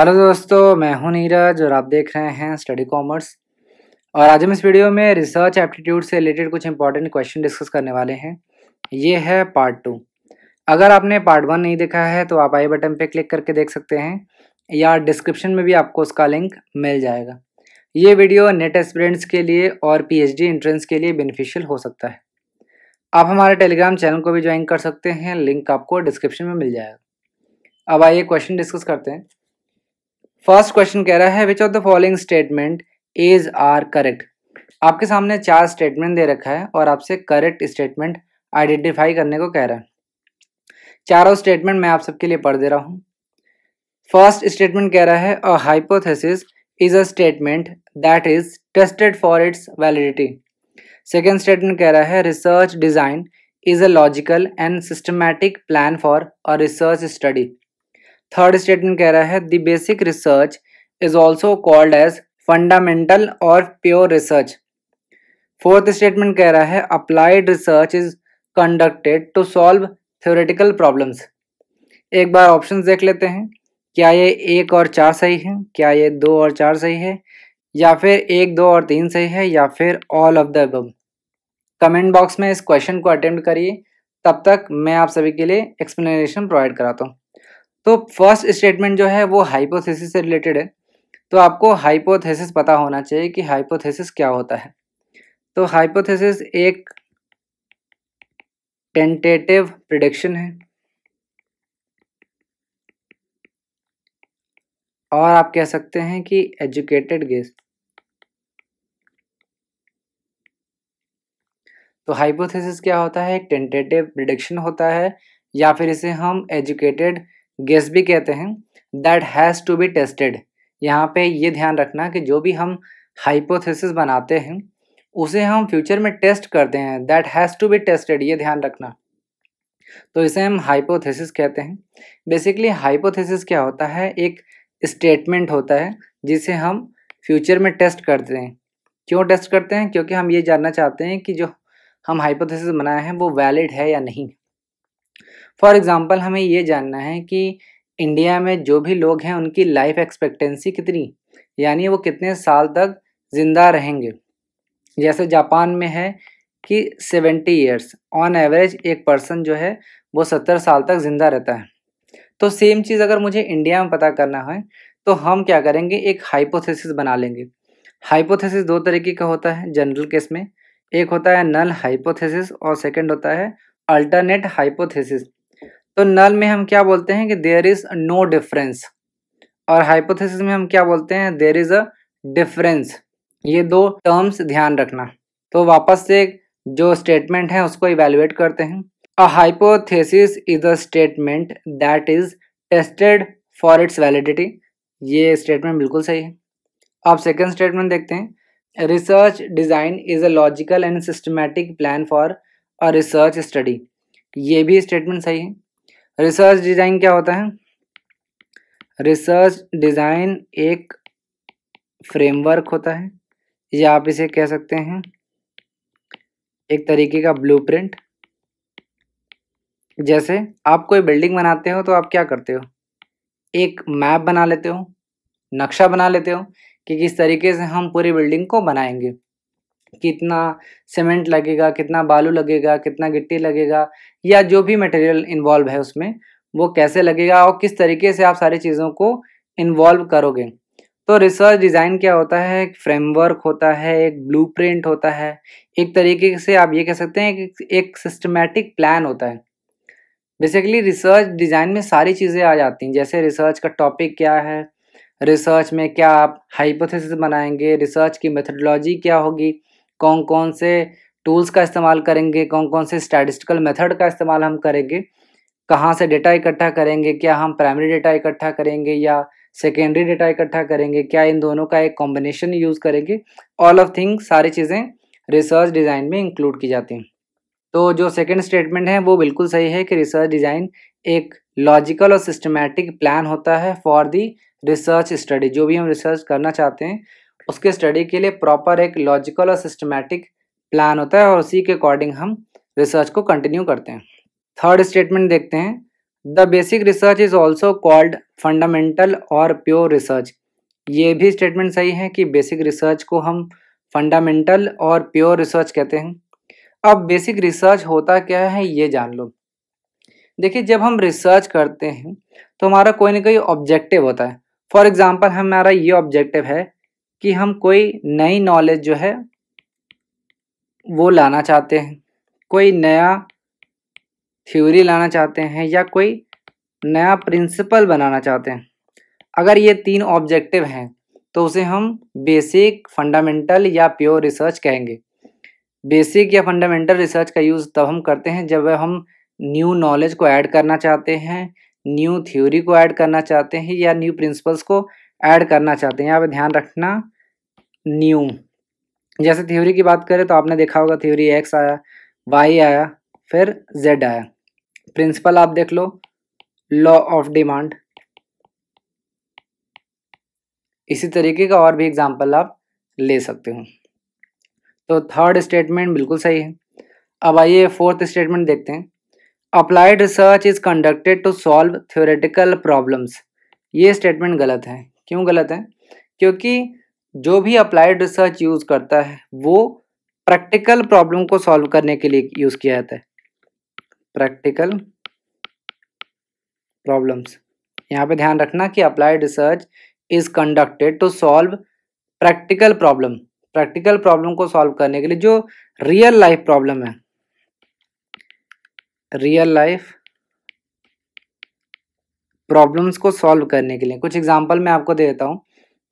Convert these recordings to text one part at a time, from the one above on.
Hello दोस्तों मैं हूं नीरज और आप देख रहे हैं स्टडी कॉमर्स और आज हम इस वीडियो में रिसर्च एप्टीट्यूड से रिलेटेड कुछ इंपॉर्टेंट क्वेश्चन डिस्कस करने वाले हैं ये है पार्ट टू अगर आपने पार्ट वन नहीं देखा है तो आप आई बटन पे क्लिक करके देख सकते हैं या डिस्क्रिप्शन में भी आपको उसका लिंक मिल जाएगा ये वीडियो नेट एक्सपीरियंट्स के लिए और पी एंट्रेंस के लिए बेनिफिशियल हो सकता है आप हमारे टेलीग्राम चैनल को भी ज्वाइन कर सकते हैं लिंक आपको डिस्क्रिप्शन में मिल जाएगा अब आइए क्वेश्चन डिस्कस करते हैं फर्स्ट क्वेश्चन कह रहा है which of the following statement is are correct आपके सामने चार स्टेटमेंट दे रखा है और आपसे करेक्ट स्टेटमेंट आइडेंटिफाई करने को कह रहा है चारों स्टेटमेंट मैं आप सबके लिए पढ़ दे रहा हूँ फर्स्ट स्टेटमेंट कह रहा है a hypothesis is a statement that is tested for its validity second statement कह रहा है research design is a logical and systematic plan for a research study third statement कह रहा है the basic research is also called as fundamental और pure research fourth statement कह रहा है applied research is conducted to solve theoretical problems एक बार options देख लेते हैं क्या ये एक और चार सही है क्या ये दो और चार सही है या फिर एक दो और तीन सही है या फिर ऑल ऑफ द अब कमेंट बॉक्स में इस क्वेश्चन को अटेम्प्ट करिए तब तक मैं आप सभी के लिए एक्सप्लेनेशन प्रोवाइड कराता हूँ तो फर्स्ट स्टेटमेंट जो है वो हाइपोथेसिस से रिलेटेड है तो आपको हाइपोथेसिस पता होना चाहिए कि हाइपोथेसिस क्या होता है तो हाइपोथेसिस एक टेंटेटिव प्रिडिक्शन है और आप कह सकते हैं कि एजुकेटेड गेस तो हाइपोथेसिस क्या होता है एक टेंटेटिव प्रिडिक्शन होता है या फिर इसे हम एजुकेटेड गेस भी कहते हैं that has to be tested यहाँ पे ये ध्यान रखना कि जो भी हम हाइपोथेसिस बनाते हैं उसे हम फ्यूचर में टेस्ट करते हैं that has to be tested ये ध्यान रखना तो इसे हम हाइपोथेसिस कहते हैं बेसिकली हाइपोथेसिस क्या होता है एक स्टेटमेंट होता है जिसे हम फ्यूचर में टेस्ट करते हैं क्यों टेस्ट करते हैं क्योंकि हम ये जानना चाहते हैं कि जो हम हाइपोथेसिस बनाए हैं वो वैलिड है या नहीं फॉर एग्ज़ाम्पल हमें ये जानना है कि इंडिया में जो भी लोग हैं उनकी लाइफ एक्सपेक्टेंसी कितनी यानी वो कितने साल तक ज़िंदा रहेंगे जैसे जापान में है कि सेवेंटी ईयर्स ऑन एवरेज एक पर्सन जो है वो सत्तर साल तक ज़िंदा रहता है तो सेम चीज़ अगर मुझे इंडिया में पता करना है तो हम क्या करेंगे एक हाइपोथेसिस बना लेंगे हाइपोथेसिस दो तरीके का होता है जनरल केस में एक होता है नल हाइपोथेसिस और सेकंड होता है अल्टरनेट हाइपोथेसिस तो नल में हम क्या बोलते हैं कि देयर इज नो डिफरेंस और हाइपोथेसिस में हम क्या बोलते हैं देयर इज अ डिफरेंस ये दो टर्म्स ध्यान रखना तो वापस से जो स्टेटमेंट है उसको इवेल्युएट करते हैं a hypothesis is a statement that is tested for its validity ये स्टेटमेंट बिल्कुल सही है अब सेकेंड स्टेटमेंट देखते हैं research design is a logical and systematic plan for a research study ये भी स्टेटमेंट सही है रिसर्च डिज़ाइन क्या होता है रिसर्च डिज़ाइन एक फ्रेमवर्क होता है या आप इसे कह सकते हैं एक तरीके का ब्लूप्रिंट जैसे आप कोई बिल्डिंग बनाते हो तो आप क्या करते हो एक मैप बना लेते हो नक्शा बना लेते हो कि किस तरीके से हम पूरी बिल्डिंग को बनाएंगे कितना सीमेंट लगेगा कितना बालू लगेगा कितना गिट्टी लगेगा या जो भी मटेरियल इन्वॉल्व है उसमें वो कैसे लगेगा और किस तरीके से आप सारी चीज़ों को इन्वॉल्व करोगे तो रिसर्च डिज़ाइन क्या होता है एक फ्रेमवर्क होता है एक ब्लू होता है एक तरीके से आप ये कह सकते हैं एक सिस्टमेटिक प्लान होता है बेसिकली रिसर्च डिज़ाइन में सारी चीज़ें आ जाती हैं जैसे रिसर्च का टॉपिक क्या है रिसर्च में क्या आप हाइपोथेसिस बनाएंगे रिसर्च की मेथडोलॉजी क्या होगी कौन कौन से टूल्स का इस्तेमाल करेंगे कौन कौन से स्टैटिस्टिकल मेथड का इस्तेमाल हम करेंगे कहाँ से डेटा इकट्ठा करेंगे क्या हम प्राइमरी डेटा इकट्ठा करेंगे या सेकेंडरी डेटा इकट्ठा करेंगे क्या इन दोनों का एक कॉम्बिनेशन यूज़ करेंगे ऑल ऑफ थिंग सारी चीज़ें रिसर्च डिज़ाइन में इंक्लूड की जाती हैं तो जो सेकेंड स्टेटमेंट है वो बिल्कुल सही है कि रिसर्च डिज़ाइन एक लॉजिकल और सिस्टमेटिक प्लान होता है फॉर दी रिसर्च स्टडी जो भी हम रिसर्च करना चाहते हैं उसके स्टडी के लिए प्रॉपर एक लॉजिकल और सिस्टमेटिक प्लान होता है और उसी के अकॉर्डिंग हम रिसर्च को कंटिन्यू करते हैं थर्ड स्टेटमेंट देखते हैं the basic research is also called fundamental और प्योर रिसर्च ये भी स्टेटमेंट सही है कि बेसिक रिसर्च को हम फंडामेंटल और प्योर रिसर्च कहते हैं अब बेसिक रिसर्च होता क्या है ये जान लो देखिए जब हम रिसर्च करते हैं तो हमारा कोई ना कोई ऑब्जेक्टिव होता है फॉर एग्ज़ाम्पल हमारा ये ऑब्जेक्टिव है कि हम कोई नई नॉलेज जो है वो लाना चाहते हैं कोई नया थ्योरी लाना चाहते हैं या कोई नया प्रिंसिपल बनाना चाहते हैं अगर ये तीन ऑब्जेक्टिव हैं तो उसे हम बेसिक फंडामेंटल या प्योर रिसर्च कहेंगे बेसिक या फंडामेंटल रिसर्च का यूज़ तब हम करते हैं जब हम न्यू नॉलेज को ऐड करना चाहते हैं न्यू थ्योरी को ऐड करना चाहते हैं या न्यू प्रिंसिपल्स को ऐड करना चाहते हैं यहाँ पे ध्यान रखना न्यू जैसे थ्योरी की बात करें तो आपने देखा होगा थ्योरी एक्स आया वाई आया फिर जेड आया प्रिंसिपल आप देख लो लॉ ऑफ डिमांड इसी तरीके का और भी एग्जाम्पल आप ले सकते हो तो थर्ड स्टेटमेंट बिल्कुल सही है अब आइए फोर्थ स्टेटमेंट देखते हैं applied research is conducted to solve theoretical problems ये स्टेटमेंट गलत है क्यों गलत है क्योंकि जो भी अप्लाइड रिसर्च यूज़ करता है वो प्रैक्टिकल प्रॉब्लम को सॉल्व करने के लिए यूज़ किया जाता है प्रैक्टिकल प्रॉब्लम्स यहाँ पे ध्यान रखना कि applied research is conducted to solve practical problem practical problem को सॉल्व करने के लिए जो रियल लाइफ प्रॉब्लम है रियल लाइफ प्रॉब्लम्स को सॉल्व करने के लिए कुछ एग्जाम्पल मैं आपको दे देता हूँ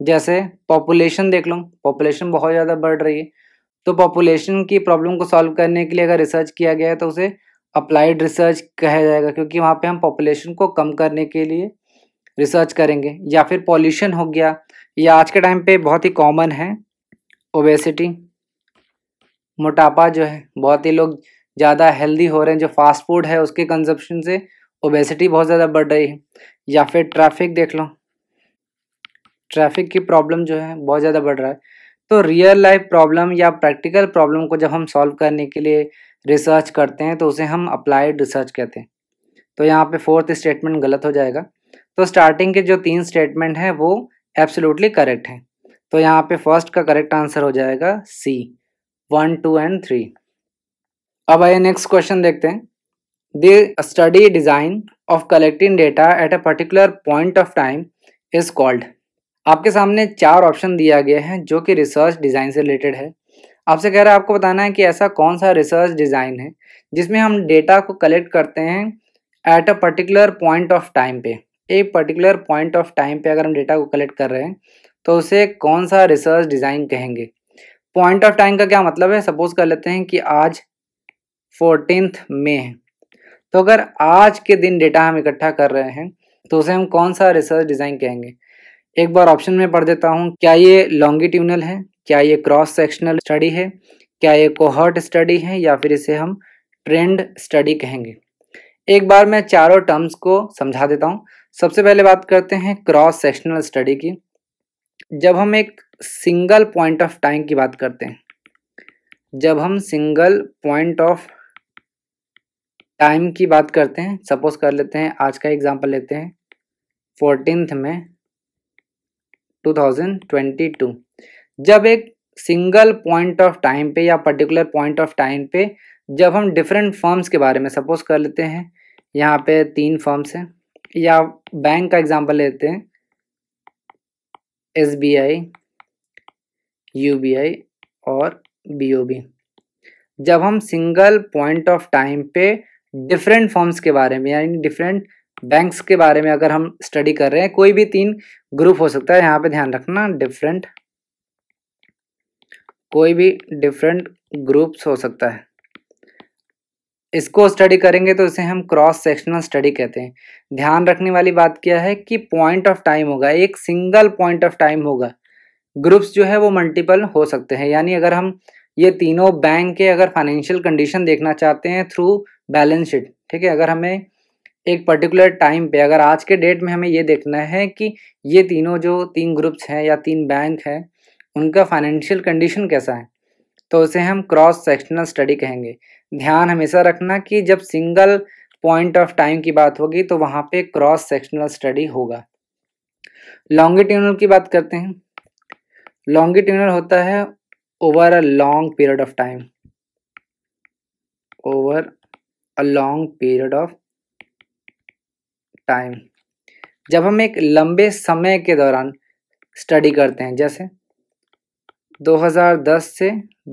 जैसे पॉपुलेशन देख लो पॉपुलेशन बहुत ज़्यादा बढ़ रही है तो पॉपुलेशन की प्रॉब्लम को सॉल्व करने के लिए अगर रिसर्च किया गया है तो उसे अप्लाइड रिसर्च कहा जाएगा क्योंकि वहाँ पे हम पॉपुलेशन को कम करने के लिए रिसर्च करेंगे या फिर पॉल्यूशन हो गया या आज के टाइम पे बहुत ही कॉमन है ओबेसिटी मोटापा जो है बहुत ही लोग ज़्यादा हेल्दी हो रहे हैं जो फास्ट फूड है उसके कंजप्शन से ओबेसिटी बहुत ज़्यादा बढ़ रही है या फिर ट्रैफिक देख लो ट्रैफिक की प्रॉब्लम जो है बहुत ज़्यादा बढ़ रहा है तो रियल लाइफ प्रॉब्लम या प्रैक्टिकल प्रॉब्लम को जब हम सॉल्व करने के लिए रिसर्च करते हैं तो उसे हम अप्लाइड रिसर्च कहते हैं तो यहाँ पे फोर्थ स्टेटमेंट गलत हो जाएगा तो स्टार्टिंग के जो तीन स्टेटमेंट हैं वो एब्सोल्युटली करेक्ट हैं तो यहाँ पे फर्स्ट का करेक्ट आंसर हो जाएगा C one two and three अब आइए नेक्स्ट क्वेश्चन देखते हैं The study design of collecting data at a particular point of time is called. आपके सामने चार ऑप्शन दिया गया है जो कि रिसर्च डिज़ाइन से रिलेटेड है आपसे कह रहा है आपको बताना है कि ऐसा कौन सा रिसर्च डिज़ाइन है जिसमें हम डेटा को कलेक्ट करते हैं at a particular point of time पे एक पर्टिकुलर पॉइंट ऑफ टाइम पे अगर हम डेटा को कलेक्ट कर रहे हैं तो उसे कौन सा रिसर्च डिज़ाइन कहेंगे पॉइंट ऑफ टाइम का क्या मतलब है सपोज कर लेते हैं कि आज फोर्टीन मे है तो अगर आज के दिन डेटा हम इकट्ठा कर रहे हैं तो उसे हम कौन सा रिसर्च डिज़ाइन कहेंगे एक बार ऑप्शन में पढ़ देता हूँ क्या ये लॉन्गिट्यूनल है क्या ये क्रॉस सेक्शनल स्टडी है क्या ये कोहर्ट स्टडी है या फिर इसे हम ट्रेंड स्टडी कहेंगे एक बार मैं चारों टर्म्स को समझा देता हूँ सबसे पहले बात करते हैं क्रॉस सेक्शनल स्टडी की जब हम एक सिंगल पॉइंट ऑफ टाइम की बात करते हैं जब हम सिंगल पॉइंट ऑफ टाइम की बात करते हैं सपोज कर लेते हैं आज का एग्जांपल लेते हैं फोर्टीनथ में 2022 जब एक सिंगल पॉइंट ऑफ टाइम पे या पर्टिकुलर पॉइंट ऑफ टाइम पे जब हम डिफरेंट फर्म्स के बारे में सपोज कर लेते हैं यहाँ पे तीन फर्म्स हैं या बैंक का एग्जांपल लेते हैं S B I U B I और बी ओ बी जब हम सिंगल पॉइंट ऑफ टाइम पे डिफरेंट फॉर्म्स हम्म। के बारे में यानी डिफरेंट बैंक्स के बारे में अगर हम स्टडी कर रहे हैं कोई भी तीन ग्रुप हो सकता है यहाँ पे ध्यान रखना डिफरेंट कोई भी डिफरेंट ग्रुप्स हो सकता है इसको स्टडी करेंगे तो इसे हम क्रॉस सेक्शनल स्टडी कहते हैं ध्यान रखने वाली बात क्या है कि पॉइंट ऑफ टाइम होगा एक सिंगल पॉइंट ऑफ टाइम होगा ग्रुप्स जो है वो मल्टीपल हो सकते हैं यानी अगर हम ये तीनों बैंक के अगर फाइनेंशियल कंडीशन देखना चाहते हैं थ्रू बैलेंस शीट ठीक है अगर हमें एक पर्टिकुलर टाइम पे अगर आज के डेट में हमें ये देखना है कि ये तीनों जो तीन ग्रुप्स हैं या तीन बैंक हैं उनका फाइनेंशियल कंडीशन कैसा है तो उसे हम क्रॉस सेक्शनल स्टडी कहेंगे ध्यान हमेशा रखना कि जब सिंगल पॉइंट ऑफ टाइम की बात होगी तो वहाँ पे क्रॉस सेक्शनल स्टडी होगा लॉन्गिट्यूनल की बात करते हैं लॉन्गिट्यूनल होता है over a long period of time over a long period of time जब हम एक लंबे समय के दौरान स्टडी करते हैं जैसे 2010 से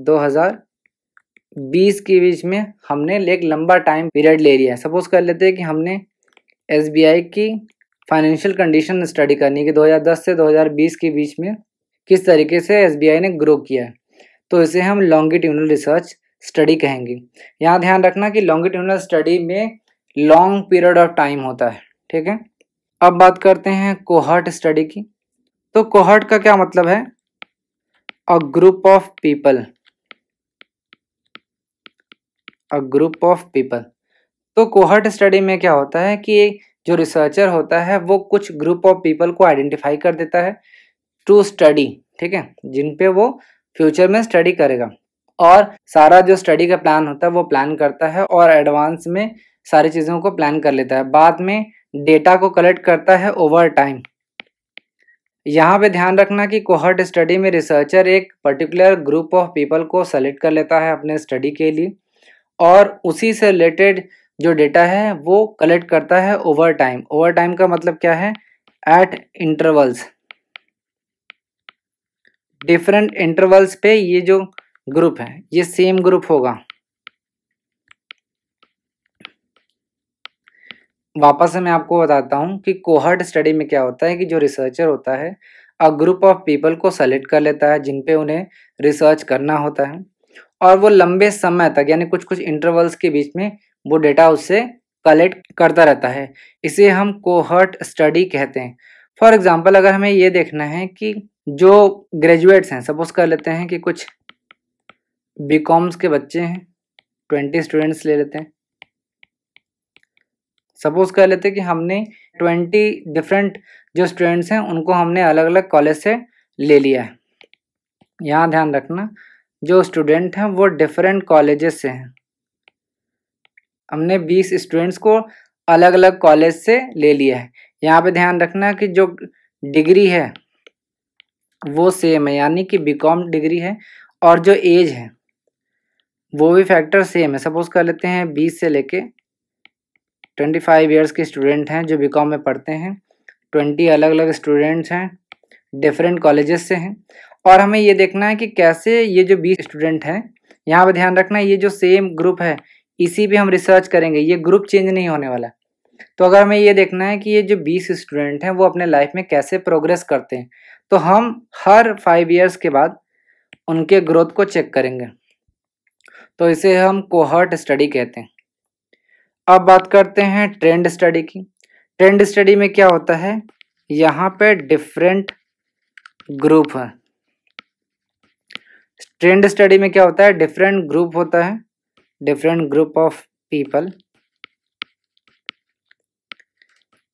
2020 के बीच में हमने एक लंबा टाइम पीरियड ले लिया है सपोज कर लेते हैं कि हमने एस की फाइनेंशियल कंडीशन स्टडी करनी कि 2010 से 2020 के बीच में किस तरीके से एस ने ग्रो किया है तो इसे हम लॉन्गिट्यूनल रिसर्च स्टडी कहेंगे यहाँ ध्यान रखना कि लॉन्गिट्यूडनल स्टडी में लॉन्ग पीरियड ऑफ टाइम होता है ठीक है अब बात करते हैं कोहर्ट स्टडी की तो कोहर्ट का क्या मतलब है a group of people a group of people तो कोहर्ट स्टडी में क्या होता है कि जो रिसर्चर होता है वो कुछ ग्रुप ऑफ पीपल को आइडेंटिफाई कर देता है टू स्टडी ठीक है जिन पे वो फ्यूचर में स्टडी करेगा और सारा जो स्टडी का प्लान होता है वो प्लान करता है और एडवांस में सारी चीज़ों को प्लान कर लेता है बाद में डेटा को कलेक्ट करता है ओवर टाइम यहाँ पे ध्यान रखना कि कोहर्ट स्टडी में रिसर्चर एक पर्टिकुलर ग्रुप ऑफ पीपल को सेलेक्ट कर लेता है अपने स्टडी के लिए और उसी से रिलेटेड जो डेटा है वो कलेक्ट करता है ओवर टाइम ओवर टाइम का मतलब क्या है एट इंटरवल्स डिफरेंट इंटरवल्स पे ये जो ग्रुप है ये सेम ग्रुप होगा वापस से मैं आपको बताता हूँ कि कोहर्ट स्टडी में क्या होता है कि जो रिसर्चर होता है अ ग्रुप ऑफ पीपल को सेलेक्ट कर लेता है जिन पे उन्हें रिसर्च करना होता है और वो लंबे समय तक यानी कुछ कुछ इंटरवल्स के बीच में वो डेटा उससे कलेक्ट करता रहता है इसे हम कोहर्ट स्टडी कहते हैं फॉर एग्जाम्पल अगर हमें ये देखना है कि जो ग्रेजुएट्स हैं सपोज कर लेते हैं कि कुछ बी कॉम्स के बच्चे हैं ट्वेंटी स्टूडेंट्स ले लेते हैं सपोज कह लेते हैं कि हमने ट्वेंटी डिफरेंट जो स्टूडेंट्स हैं उनको हमने अलग अलग कॉलेज से ले लिया है यहाँ ध्यान रखना जो स्टूडेंट हैं वो डिफरेंट कॉलेजेस से हैं हमने बीस स्टूडेंट्स को अलग अलग कॉलेज से ले लिया है यहाँ पे ध्यान रखना कि जो डिग्री है वो सेम है यानी कि बीकॉम डिग्री है और जो एज है वो भी फैक्टर सेम है सपोज कर लेते हैं बीस से लेके ट्वेंटी फाइव ईयर्स के स्टूडेंट हैं जो बीकॉम में पढ़ते हैं ट्वेंटी अलग अलग स्टूडेंट्स हैं डिफरेंट कॉलेजेस से हैं और हमें ये देखना है कि कैसे ये जो बीस स्टूडेंट हैं यहाँ पर ध्यान रखना है ये जो सेम ग्रुप है इसी पे हम रिसर्च करेंगे ये ग्रुप चेंज नहीं होने वाला तो अगर हमें ये देखना है कि ये जो बीस स्टूडेंट हैं वो अपने लाइफ में कैसे प्रोग्रेस करते हैं तो हम हर फाइव ईयर्स के बाद उनके ग्रोथ को चेक करेंगे तो इसे हम कोहर्ट स्टडी कहते हैं अब बात करते हैं ट्रेंड स्टडी की ट्रेंड स्टडी में क्या होता है यहाँ पे डिफरेंट ग्रुप है ट्रेंड स्टडी में क्या होता है डिफरेंट ग्रुप होता है different group of people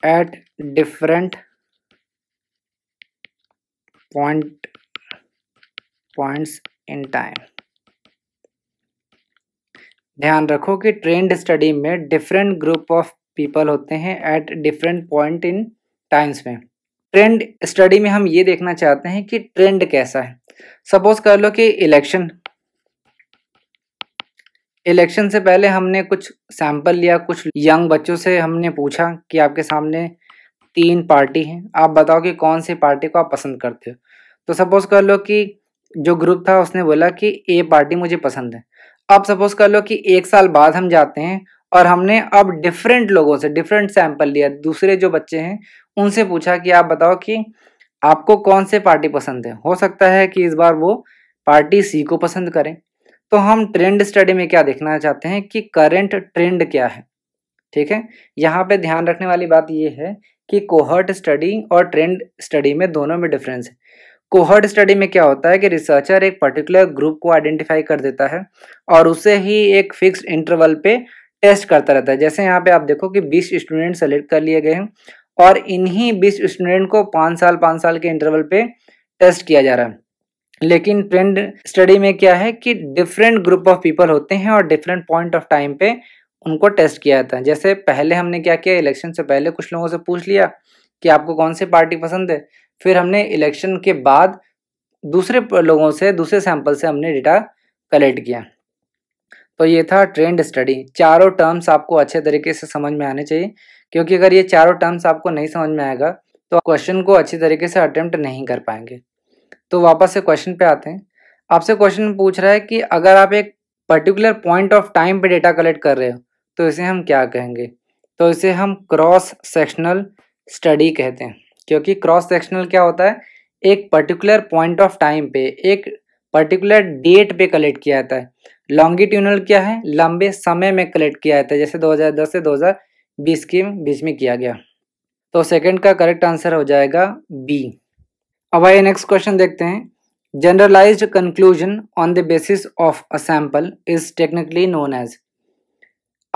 at different point points in time ध्यान रखो कि ट्रेंड स्टडी में डिफरेंट ग्रुप ऑफ पीपल होते हैं at different point in times में ट्रेंड स्टडी में हम ये देखना चाहते हैं कि ट्रेंड कैसा है सपोज कर लो कि इलेक्शन इलेक्शन से पहले हमने कुछ सैंपल लिया कुछ यंग बच्चों से हमने पूछा कि आपके सामने तीन पार्टी हैं आप बताओ कि कौन सी पार्टी को आप पसंद करते हो तो सपोज कर लो कि जो ग्रुप था उसने बोला कि ए पार्टी मुझे पसंद है अब सपोज कर लो कि एक साल बाद हम जाते हैं और हमने अब डिफरेंट लोगों से डिफरेंट सैंपल लिया दूसरे जो बच्चे हैं उनसे पूछा कि आप बताओ कि आपको कौन से पार्टी पसंद है हो सकता है कि इस बार वो पार्टी सी को पसंद करें तो हम ट्रेंड स्टडी में क्या देखना चाहते हैं कि करंट ट्रेंड क्या है ठीक है यहाँ पे ध्यान रखने वाली बात ये है कि कोहर्ट स्टडी और ट्रेंड स्टडी में दोनों में डिफरेंस है कोहर्ड स्टडी में क्या होता है कि रिसर्चर एक पर्टिकुलर ग्रुप को आइडेंटिफाई कर देता है और उसे ही एक फिक्स्ड इंटरवल पे टेस्ट करता रहता है जैसे यहाँ पे आप देखो कि 20 स्टूडेंट सेलेक्ट कर लिए गए हैं और इन्हीं 20 स्टूडेंट को पाँच साल पाँच साल के इंटरवल पे टेस्ट किया जा रहा है लेकिन ट्रेंड स्टडी में क्या है कि डिफरेंट ग्रुप ऑफ पीपल होते हैं और डिफरेंट पॉइंट ऑफ टाइम पे उनको टेस्ट किया जाता है जैसे पहले हमने क्या किया इलेक्शन से पहले कुछ लोगों से पूछ लिया कि आपको कौन सी पार्टी पसंद है फिर हमने इलेक्शन के बाद दूसरे लोगों से दूसरे सैंपल से हमने डेटा कलेक्ट किया तो ये था ट्रेंड स्टडी चारों टर्म्स आपको अच्छे तरीके से समझ में आने चाहिए क्योंकि अगर ये चारों टर्म्स आपको नहीं समझ में आएगा तो क्वेश्चन को अच्छी तरीके से अटेम्प्ट नहीं कर पाएंगे तो वापस से क्वेश्चन पे आते हैं आपसे क्वेश्चन पूछ रहा है कि अगर आप एक पर्टिकुलर पॉइंट ऑफ टाइम पे डेटा कलेक्ट कर रहे हो तो इसे हम क्या कहेंगे तो इसे हम क्रॉस सेक्शनल स्टडी कहते हैं क्योंकि क्रॉस सेक्शनल क्या होता है एक पर्टिकुलर पॉइंट ऑफ टाइम पे एक पर्टिकुलर डेट पे कलेक्ट किया जाता है लॉन्गिट्यूनल क्या है लंबे समय में कलेक्ट किया जाता है जैसे 2010 से 2020 के बीच में किया गया तो सेकंड का करेक्ट आंसर हो जाएगा बी अब आइए नेक्स्ट क्वेश्चन देखते हैं generalise conclusion on the basis of a sample is technically known as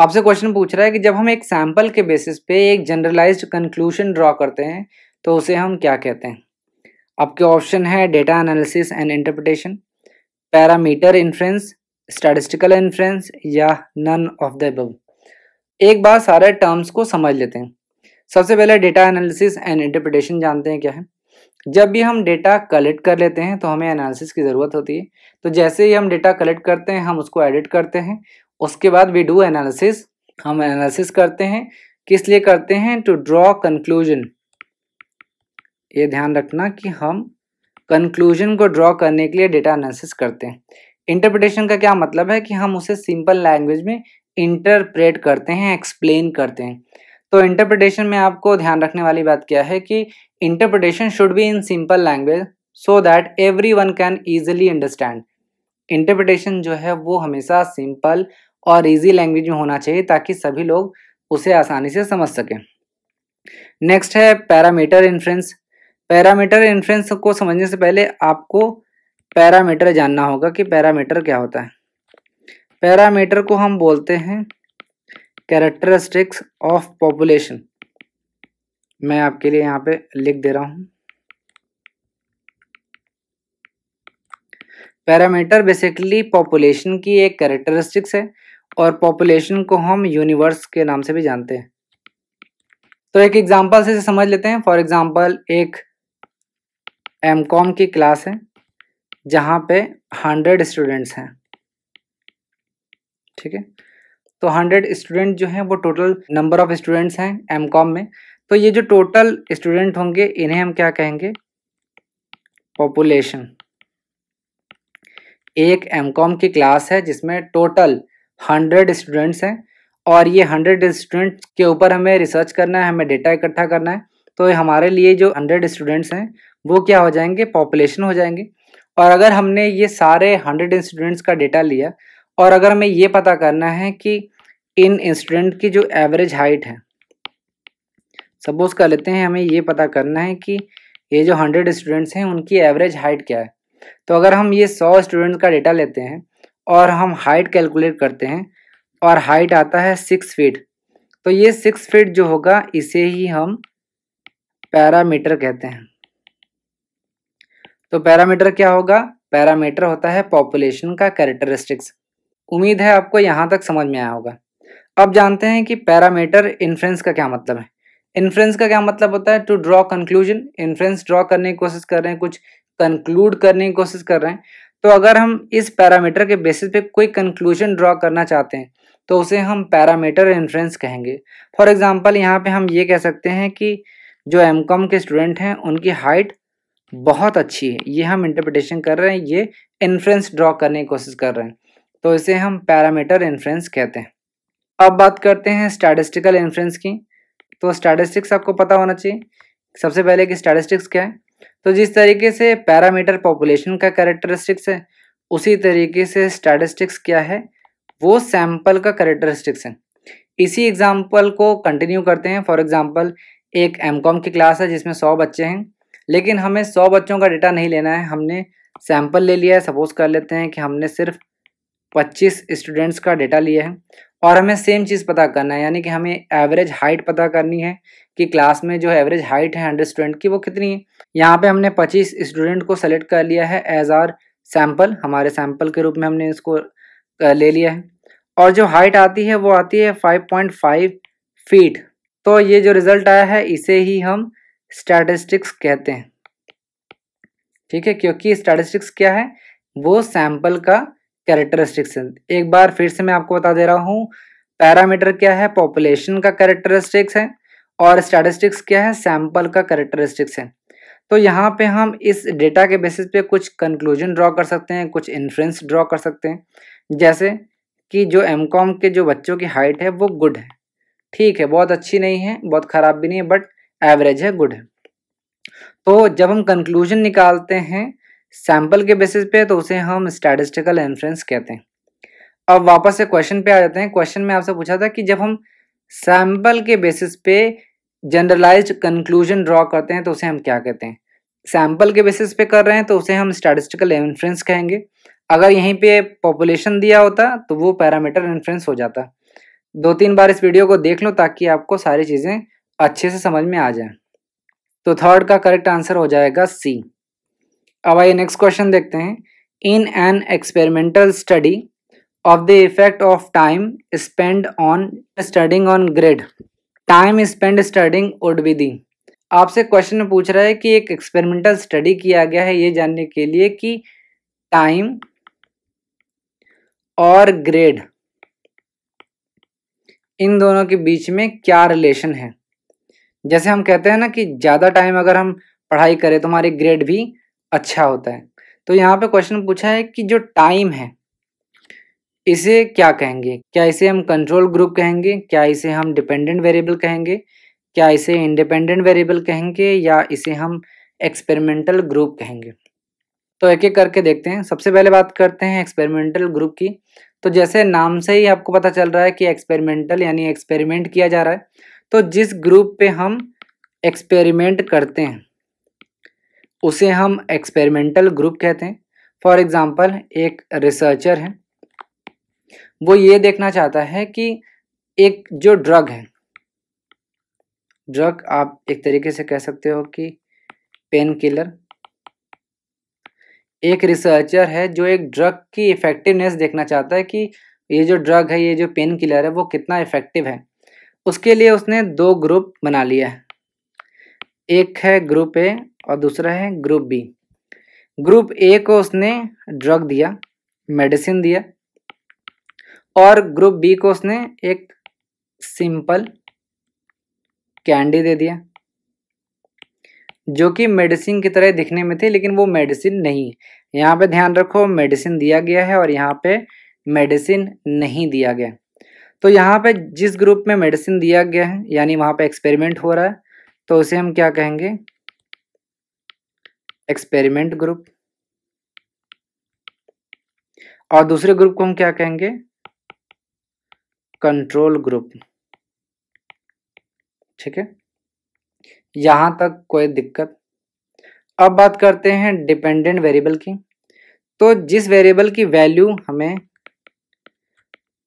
आपसे क्वेश्चन पूछ रहा है कि जब हम एक सैंपल के बेसिस पे एक जनरलाइज्ड कंक्लूजन ड्रॉ करते हैं तो उसे हम क्या कहते हैं आपके ऑप्शन है data analysis and interpretation parameter inference statistical inference या नन ऑफ द एबव एक बार सारे टर्म्स को समझ लेते हैं सबसे पहले डेटा एनालिसिस एंड इंटरप्रिटेशन जानते हैं क्या है जब भी हम डेटा कलेक्ट कर लेते हैं तो हमें एनालिसिस की ज़रूरत होती है तो जैसे ही हम डेटा कलेक्ट करते हैं हम उसको एडिट करते हैं उसके बाद वी डू एनालिसिस हम एनालिसिस करते हैं किस लिए करते हैं टू ड्रॉ कंक्लूजन ये ध्यान रखना कि हम कंक्लूजन को ड्रॉ करने के लिए डेटा एनालिसिस करते हैं इंटरप्रिटेशन का क्या मतलब है कि हम उसे सिंपल लैंग्वेज में इंटरप्रेट करते हैं एक्सप्लेन करते हैं तो इंटरप्रिटेशन में आपको ध्यान रखने वाली बात क्या है कि interpretation should be in simple language so that every one can easily understand interpretation जो है वो हमेशा सिंपल और ईजी लैंग्वेज में होना चाहिए ताकि सभी लोग उसे आसानी से समझ सकें नेक्स्ट है पैरामीटर इन्फ्रेंस पैरामीटर इन्फ्लुएंस को समझने से पहले आपको पैरामीटर जानना होगा कि पैरामीटर क्या होता है पैरामीटर को हम बोलते हैं कैरेक्टरिस्टिक्स ऑफ पॉपुलेशन मैं आपके लिए यहाँ पे लिख दे रहा हूँ पैरामीटर बेसिकली पॉपुलेशन की एक कैरेक्टरिस्टिक्स है और पॉपुलेशन को हम यूनिवर्स के नाम से भी जानते हैं तो एक एग्जांपल से समझ लेते हैं फॉर एग्जांपल एक एम कॉम की क्लास है जहाँ पे हंड्रेड स्टूडेंट्स हैं ठीक है तो हंड्रेड स्टूडेंट जो हैं वो टोटल नंबर ऑफ स्टूडेंट्स हैं एम कॉम में तो ये जो टोटल स्टूडेंट होंगे इन्हें हम क्या कहेंगे पॉपुलेशन एक एम कॉम की क्लास है जिसमें टोटल हंड्रेड स्टूडेंट्स हैं और ये हंड्रेड स्टूडेंट्स के ऊपर हमें रिसर्च करना है हमें डेटा इकट्ठा करना है तो हमारे लिए जो हंड्रेड स्टूडेंट्स हैं वो क्या हो जाएंगे पॉपुलेशन हो जाएंगे और अगर हमने ये सारे हंड्रेड इंस्टूडेंट्स का डेटा लिया और अगर हमें ये पता करना है कि इन इंस्टूडेंट की जो एवरेज हाइट है सपोज कर लेते हैं हमें ये पता करना है कि ये जो हंड्रेड स्टूडेंट्स हैं उनकी एवरेज हाइट क्या है तो अगर हम ये सौ स्टूडेंट्स का डेटा लेते हैं और हम हाइट कैलकुलेट करते हैं और हाइट आता है सिक्स फीट तो ये सिक्स फीट जो होगा इसे ही हम पैरामीटर कहते हैं तो पैरामीटर क्या होगा पैरामीटर होता है पॉपुलेशन का कैरेक्टरिस्टिक्स उम्मीद है आपको यहाँ तक समझ में आया होगा अब जानते हैं कि पैरामीटर इन्फ्रेंस का क्या मतलब है इन्फ्रेंस का क्या मतलब होता है to draw conclusion inference draw करने की कोशिश कर रहे हैं कुछ कंक्लूड करने की कोशिश कर रहे हैं तो अगर हम इस पैरामीटर के बेसिस पे कोई कंक्लूजन ड्रॉ करना चाहते हैं तो उसे हम पैरामीटर इन्फ्रेंस कहेंगे फॉर एग्जाम्पल यहाँ पे हम ये कह सकते हैं कि जो एम के स्टूडेंट हैं उनकी हाइट बहुत अच्छी है ये हम इंटरप्रिटेशन कर रहे हैं ये इन्फ्रेंस ड्रॉ करने की कोशिश कर रहे हैं तो इसे हम पैरामीटर इन्फ्रेंस कहते हैं अब बात करते हैं स्टैटिस्टिकल इन्फ्रेंस की तो स्टैटिस्टिक्स आपको पता होना चाहिए सबसे पहले कि स्टैटिस्टिक्स क्या है तो जिस तरीके से पैरामीटर पॉपुलेशन का करेक्टरिस्टिक्स है उसी तरीके से स्टैटिस्टिक्स क्या है वो सैम्पल का करेक्टरिस्टिक्स है इसी एग्जाम्पल को कंटिन्यू करते हैं फॉर एग्जाम्पल एक एम की क्लास है जिसमें सौ बच्चे हैं लेकिन हमें सौ बच्चों का डेटा नहीं लेना है हमने सैंपल ले लिया है सपोज कर लेते हैं कि हमने सिर्फ पच्चीस स्टूडेंट्स का डेटा लिया है और हमें सेम चीज़ पता करना है यानी कि हमें एवरेज हाइट पता करनी है कि क्लास में जो एवरेज हाइट है हंड्रेड स्टूडेंट की वो कितनी है यहाँ पे हमने पच्चीस स्टूडेंट को सेलेक्ट कर लिया है एज आर सैम्पल हमारे सैम्पल के रूप में हमने इसको ले लिया है और जो हाइट आती है वो आती है 5.5 फीट तो ये जो रिज़ल्ट आया है इसे ही हम स्टैटिस्टिक्स कहते हैं ठीक है क्योंकि स्टैटिस्टिक्स क्या है वो सैंपल का कैरेक्टरिस्टिक्स है एक बार फिर से मैं आपको बता दे रहा हूँ पैरामीटर क्या है पॉपुलेशन का कैरेक्टरिस्टिक्स है और स्टैटिस्टिक्स क्या है सैंपल का कैरेक्टरिस्टिक्स है तो यहाँ पे हम इस डेटा के बेसिस पे कुछ कंक्लूजन ड्रॉ कर सकते हैं कुछ इन्फ्रेंस ड्रॉ कर सकते हैं जैसे कि जो एम के जो बच्चों की हाइट है वो गुड है ठीक है बहुत अच्छी नहीं है बहुत ख़राब भी नहीं है बट एवरेज है गुड है तो जब हम कंक्लूजन निकालते हैं सैंपल के बेसिस पे तो उसे हम स्टैटिस्टिकल इन्फ्रेंस कहते हैं अब वापस से क्वेश्चन पे आ जाते हैं क्वेश्चन में आपसे पूछा था कि जब हम सैंपल के बेसिस पे जनरलाइज्ड कंक्लूजन ड्रॉ करते हैं तो उसे हम क्या कहते हैं सैंपल के बेसिस पे कर रहे हैं तो उसे हम स्टैटिस्टिकल इन्फ्रेंस कहेंगे अगर यहीं पे पॉपुलेशन दिया होता तो वो पैरामीटर इन्फ्रेंस हो जाता दो तीन बार इस वीडियो को देख लो ताकि आपको सारी चीज़ें अच्छे से समझ में आ जाए तो थर्ड का करेक्ट आंसर हो जाएगा सी अब आइए नेक्स्ट क्वेश्चन देखते हैं in an experimental study of the effect of time spend on studying on grade time spend studying would be the आपसे क्वेश्चन पूछ रहा है कि एक एक्सपेरिमेंटल स्टडी किया गया है ये जानने के लिए कि टाइम और ग्रेड इन दोनों के बीच में क्या रिलेशन है जैसे हम कहते हैं ना कि ज़्यादा टाइम अगर हम पढ़ाई करें तो हमारे ग्रेड भी अच्छा होता है तो यहाँ पे क्वेश्चन पूछा है कि जो टाइम है इसे क्या कहेंगे क्या इसे हम कंट्रोल ग्रुप कहेंगे क्या इसे हम डिपेंडेंट वेरिएबल कहेंगे क्या इसे इंडिपेंडेंट वेरिएबल कहेंगे या इसे हम एक्सपेरिमेंटल ग्रुप कहेंगे तो एक एक करके देखते हैं सबसे पहले बात करते हैं एक्सपेरिमेंटल ग्रुप की तो जैसे नाम से ही आपको पता चल रहा है कि एक्सपेरिमेंटल यानी एक्सपेरिमेंट किया जा रहा है तो जिस ग्रुप पे हम एक्सपेरिमेंट करते हैं उसे हम एक्सपेरिमेंटल ग्रुप कहते हैं फॉर एग्ज़ाम्पल एक रिसर्चर है वो ये देखना चाहता है कि एक जो ड्रग है ड्रग आप एक तरीके से कह सकते हो कि पेन किलर एक रिसर्चर है जो एक ड्रग की इफ़ेक्टिवनेस देखना चाहता है कि ये जो ड्रग है ये जो पेन किलर है वो कितना इफ़ेक्टिव है उसके लिए उसने दो ग्रुप बना लिया है एक है ग्रुप ए और दूसरा है ग्रुप बी ग्रुप ए को उसने ड्रग दिया मेडिसिन दिया और ग्रुप बी को उसने एक सिंपल कैंडी दे दिया जो कि मेडिसिन की तरह दिखने में थी लेकिन वो मेडिसिन नहीं यहाँ पे ध्यान रखो मेडिसिन दिया गया है और यहाँ पे मेडिसिन नहीं दिया गया तो यहाँ पे जिस ग्रुप में मेडिसिन दिया गया है यानी वहां पे एक्सपेरिमेंट हो रहा है तो उसे हम क्या कहेंगे एक्सपेरिमेंट ग्रुप और दूसरे ग्रुप को हम क्या कहेंगे कंट्रोल ग्रुप ठीक है यहां तक कोई दिक्कत अब बात करते हैं डिपेंडेंट वेरिएबल की तो जिस वेरिएबल की वैल्यू हमें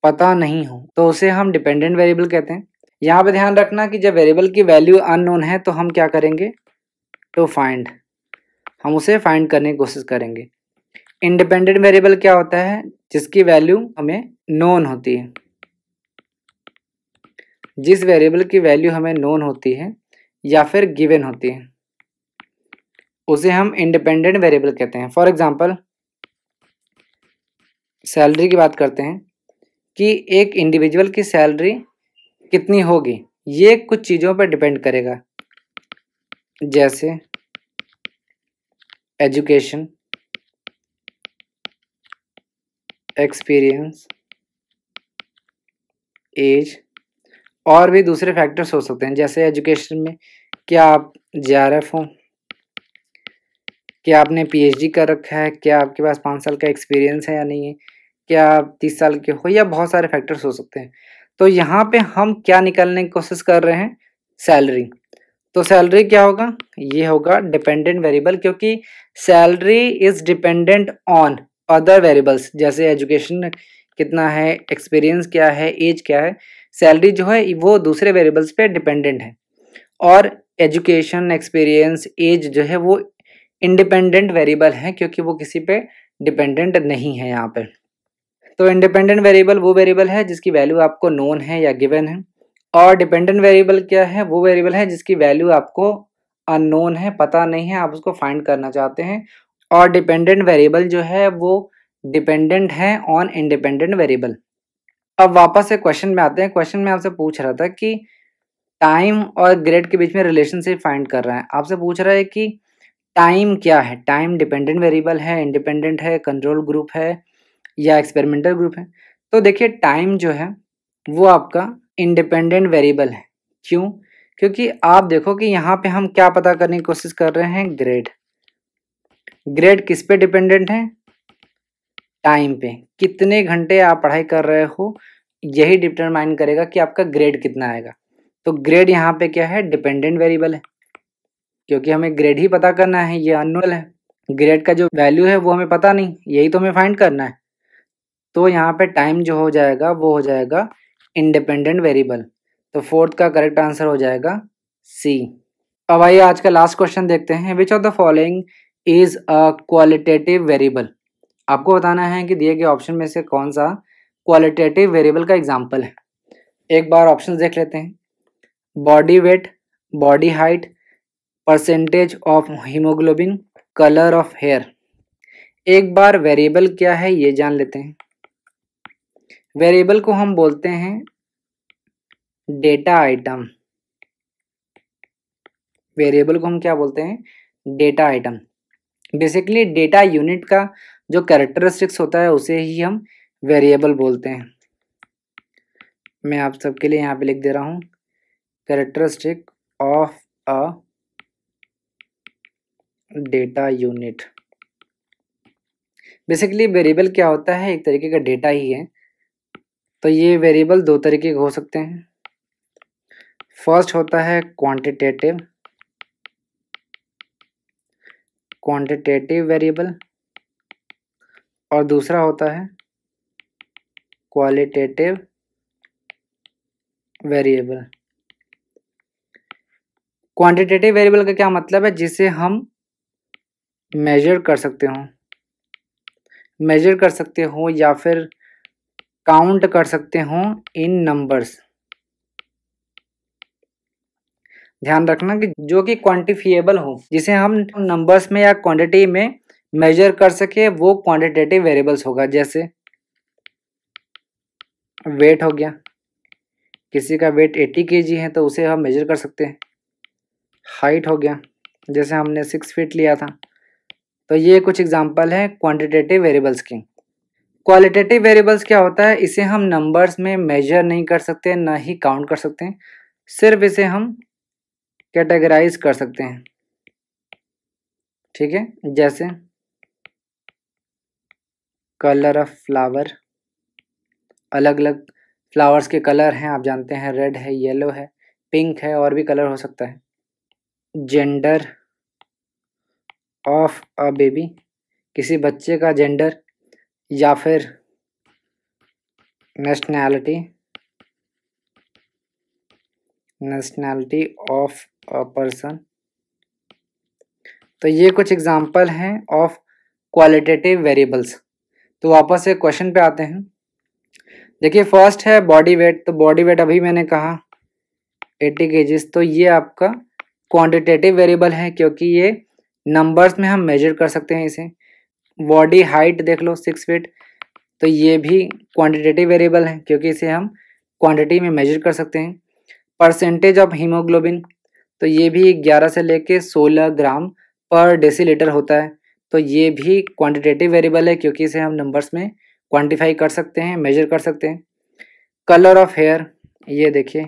पता नहीं हो तो उसे हम डिपेंडेंट वेरिएबल कहते हैं यहाँ पे ध्यान रखना कि जब वेरिएबल की वैल्यू अननोन है तो हम क्या करेंगे टू फाइंड हम उसे फाइंड करने की कोशिश करेंगे इंडिपेंडेंट वेरिएबल क्या होता है जिसकी वैल्यू हमें नोन होती है जिस वेरिएबल की वैल्यू हमें नोन होती है या फिर गिवन होती है उसे हम इंडिपेंडेंट वेरिएबल कहते हैं फॉर एग्जांपल सैलरी की बात करते हैं कि एक इंडिविजुअल की सैलरी कितनी होगी ये कुछ चीज़ों पर डिपेंड करेगा जैसे एजुकेशन एक्सपीरियंस एज और भी दूसरे फैक्टर्स हो सकते हैं जैसे एजुकेशन में क्या आप जे आर एफ हों क्या आपने पीएचडी कर रखा है क्या आपके पास पाँच साल का एक्सपीरियंस है या नहीं है क्या तीस साल के हो या बहुत सारे फैक्टर्स हो सकते हैं तो यहाँ पे हम क्या निकालने की कोशिश कर रहे हैं सैलरी तो सैलरी क्या होगा ये होगा डिपेंडेंट वेरिएबल क्योंकि salary is dependent on other variables जैसे एजुकेशन कितना है एक्सपीरियंस क्या है एज क्या है सैलरी जो है वो दूसरे वेरिएबल्स पे डिपेंडेंट है और एजुकेशन एक्सपीरियंस एज जो है वो इंडिपेंडेंट वेरिएबल है क्योंकि वो किसी पे डिपेंडेंट नहीं है यहाँ पर तो इंडिपेंडेंट वेरिएबल वो वेरिएबल है जिसकी वैल्यू आपको नोन है या गिवन है और डिपेंडेंट वेरिएबल क्या है वो वेरिएबल है जिसकी वैल्यू आपको अननोन है पता नहीं है आप उसको फाइंड करना चाहते हैं और डिपेंडेंट वेरिएबल जो है वो डिपेंडेंट है ऑन इंडिपेंडेंट वेरिएबल अब वापस से क्वेश्चन में आते हैं क्वेश्चन में आपसे पूछ रहा था कि टाइम और ग्रेड के बीच में रिलेशनशिप फाइंड कर रहा है आपसे पूछ रहा है कि टाइम क्या है टाइम डिपेंडेंट वेरिएबल है इंडिपेंडेंट है कंट्रोल ग्रुप है या एक्सपेरिमेंटल ग्रुप है तो देखिए टाइम जो है वो आपका इंडिपेंडेंट वेरिएबल है क्यों क्योंकि आप देखो कि यहाँ पे हम क्या पता करने की कोशिश कर रहे हैं ग्रेड ग्रेड किस पे डिपेंडेंट है टाइम पे कितने घंटे आप पढ़ाई कर रहे हो यही डिटरमाइन करेगा कि आपका ग्रेड कितना आएगा तो ग्रेड यहाँ पे क्या है डिपेंडेंट वेरिएबल है क्योंकि हमें ग्रेड ही पता करना है ये अनुअल है ग्रेड का जो वैल्यू है वो हमें पता नहीं यही तो हमें फाइंड करना है तो यहाँ पे टाइम जो हो जाएगा वो हो जाएगा इंडिपेंडेंट वेरिएबल तो फोर्थ का करेक्ट आंसर हो जाएगा सी अब आइए आज का लास्ट क्वेश्चन देखते हैं which of the following is a qualitative variable आपको बताना है कि दिए गए ऑप्शन में से कौन सा क्वालिटेटिव वेरिएबल का एग्जाम्पल है एक बार ऑप्शन देख लेते हैं body weight body height percentage of haemoglobin colour of hair एक बार वेरिएबल क्या है ये जान लेते हैं वेरिएबल को हम बोलते हैं डेटा आइटम वेरिएबल को हम क्या बोलते हैं data item basically data unit का जो कैरेक्टरिस्टिक्स होता है उसे ही हम वेरिएबल बोलते हैं मैं आप सबके लिए यहाँ पे लिख दे रहा हूँ characteristic of a data unit basically variable क्या होता है एक तरीके का डेटा ही है तो ये वेरिएबल दो तरीके के हो सकते हैं फर्स्ट होता है क्वांटिटेटिव क्वांटिटेटिव वेरिएबल और दूसरा होता है क्वालिटेटिव वेरिएबल क्वांटिटेटिव वेरिएबल का क्या मतलब है जिसे हम मेजर कर सकते हो मेजर कर सकते हो या फिर काउंट कर सकते हो इन नंबर्स ध्यान रखना कि जो कि क्वांटिफिएबल हो जिसे हम नंबर्स में या क्वांटिटी में मेजर कर सके वो क्वांटिटेटिव वेरिएबल्स होगा जैसे वेट हो गया किसी का वेट 80 के है तो उसे हम मेजर कर सकते हैं हाइट हो गया जैसे हमने सिक्स फीट लिया था तो ये कुछ एग्जांपल है क्वांटिटेटिव वेरिएबल्स की क्वालिटेटिव वेरिएबल्स क्या होता है इसे हम नंबर्स में मेजर नहीं कर सकते ना ही काउंट कर सकते हैं सिर्फ इसे हम कैटेगराइज कर सकते हैं ठीक है जैसे कलर ऑफ फ्लावर अलग अलग फ्लावर्स के कलर हैं आप जानते हैं रेड है येलो है पिंक है और भी कलर हो सकता है जेंडर ऑफ अ बेबी किसी बच्चे का जेंडर या फिर nationality nationality of a person तो ये कुछ एग्जाम्पल हैं ऑफ क्वालिटेटिव वेरिएबल्स तो वापस एक क्वेश्चन पे आते हैं देखिए फर्स्ट है बॉडी वेट तो बॉडी वेट अभी मैंने कहा 80 केजीज तो ये आपका क्वांटिटेटिव वेरिएबल है क्योंकि ये नंबर्स में हम मेजर कर सकते हैं इसे बॉडी हाइट देख लो सिक्स फीट तो ये भी क्वांटिटेटिव वेरिएबल है क्योंकि इसे हम क्वांटिटी में मेजर कर सकते हैं परसेंटेज ऑफ हीमोग्लोबिन तो ये भी ग्यारह से लेके सोलह ग्राम पर डेसीलीटर होता है तो ये भी क्वांटिटेटिव वेरिएबल है क्योंकि इसे हम नंबर्स में क्वांटिफाई कर सकते हैं मेजर कर सकते हैं कलर ऑफ हेयर ये देखिए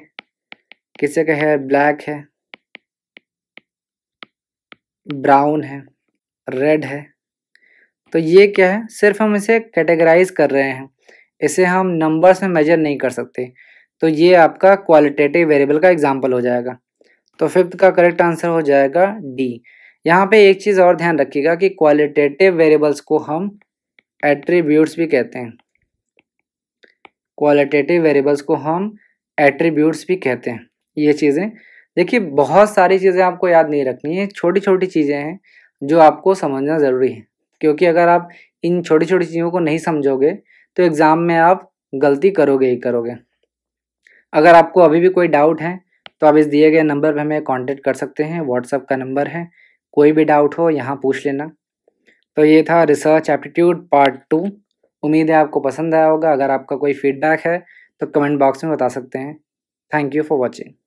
किसी का हेयर ब्लैक है ब्राउन है रेड है तो ये क्या है सिर्फ हम इसे कैटेगराइज कर रहे हैं इसे हम नंबर्स में मेजर नहीं कर सकते तो ये आपका क्वालिटेटिव वेरिएबल का एग्जाम्पल हो जाएगा तो फिफ्थ का करेक्ट आंसर हो जाएगा डी यहाँ पे एक चीज़ और ध्यान रखिएगा कि क्वालिटेटिव वेरिएबल्स को हम एट्रीब्यूट्स भी कहते हैं क्वालिटेटिव वेरिएबल्स को हम एट्रीब्यूट्स भी कहते हैं ये चीज़ें देखिए बहुत सारी चीज़ें आपको याद नहीं रखनी है छोटी छोटी चीज़ें हैं जो आपको समझना ज़रूरी है क्योंकि अगर आप इन छोटी छोटी चीज़ों को नहीं समझोगे तो एग्ज़ाम में आप गलती करोगे ही करोगे अगर आपको अभी भी कोई डाउट है तो आप इस दिए गए नंबर पर हमें कॉन्टेक्ट कर सकते हैं व्हाट्सअप का नंबर है कोई भी डाउट हो यहाँ पूछ लेना तो ये था रिसर्च एप्टीट्यूड पार्ट टू उम्मीद है आपको पसंद आया होगा अगर आपका कोई फीडबैक है तो कमेंट बॉक्स में बता सकते हैं थैंक यू फॉर वॉचिंग